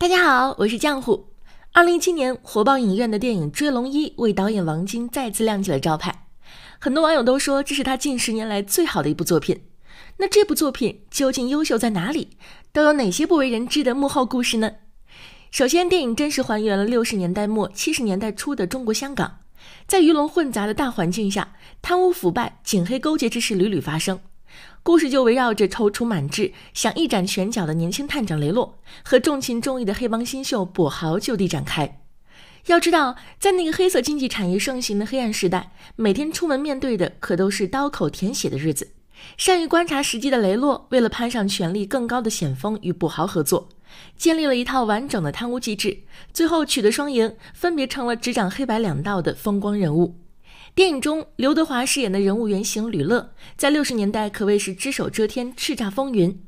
大家好，我是酱糊。二零一七年火爆影院的电影《追龙一》为导演王晶再次亮起了招牌，很多网友都说这是他近十年来最好的一部作品。那这部作品究竟优秀在哪里？都有哪些不为人知的幕后故事呢？首先，电影真实还原了六十年代末七十年代初的中国香港，在鱼龙混杂的大环境下，贪污腐败、警黑勾结之事屡屡发生。故事就围绕着踌躇满志、想一展拳脚的年轻探长雷洛和重情重义的黑帮新秀跛豪就地展开。要知道，在那个黑色经济产业盛行的黑暗时代，每天出门面对的可都是刀口舔血的日子。善于观察时机的雷洛，为了攀上权力更高的险峰，与跛豪合作，建立了一套完整的贪污机制，最后取得双赢，分别成了执掌黑白两道的风光人物。电影中，刘德华饰演的人物原型吕乐，在六十年代可谓是只手遮天，叱咤风云。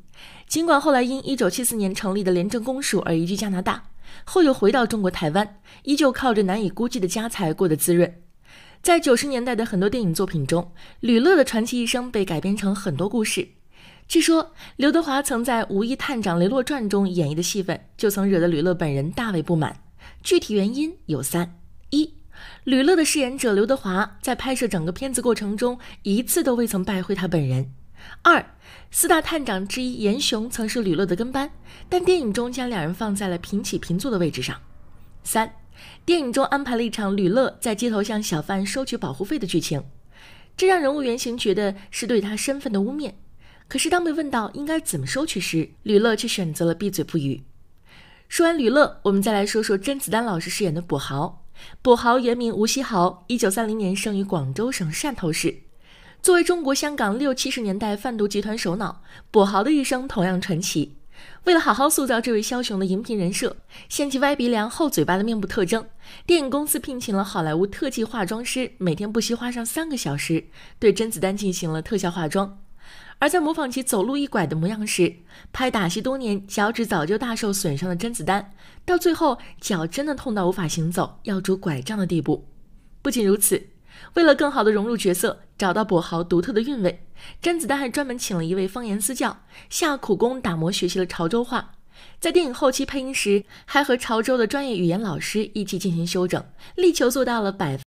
尽管后来因一九七四年成立的廉政公署而移居加拿大，后又回到中国台湾，依旧靠着难以估计的家财过得滋润。在九十年代的很多电影作品中，吕乐的传奇一生被改编成很多故事。据说，刘德华曾在《无意探长雷洛传》中演绎的戏份，就曾惹得吕乐本人大为不满。具体原因有三：一吕乐的饰演者刘德华在拍摄整个片子过程中一次都未曾拜会他本人。二，四大探长之一严雄曾是吕乐的跟班，但电影中将两人放在了平起平坐的位置上。三，电影中安排了一场吕乐在街头向小贩收取保护费的剧情，这让人物原型觉得是对他身份的污蔑。可是当被问到应该怎么收取时，吕乐却选择了闭嘴不语。说完吕乐，我们再来说说甄子丹老师饰演的跛豪。跛豪原名吴锡豪，一九三零年生于广东省汕头市。作为中国香港六七十年代贩毒集团首脑，跛豪的一生同样传奇。为了好好塑造这位枭雄的荧屏人设，掀其歪鼻梁、厚嘴巴的面部特征，电影公司聘请了好莱坞特技化妆师，每天不惜花上三个小时，对甄子丹进行了特效化妆。而在模仿其走路一拐的模样时，拍打戏多年脚趾早就大受损伤的甄子丹，到最后脚真的痛到无法行走，要拄拐杖的地步。不仅如此，为了更好地融入角色，找到跛豪独特的韵味，甄子丹还专门请了一位方言私教，下苦功打磨学习了潮州话，在电影后期配音时，还和潮州的专业语言老师一起进行修整，力求做到了百。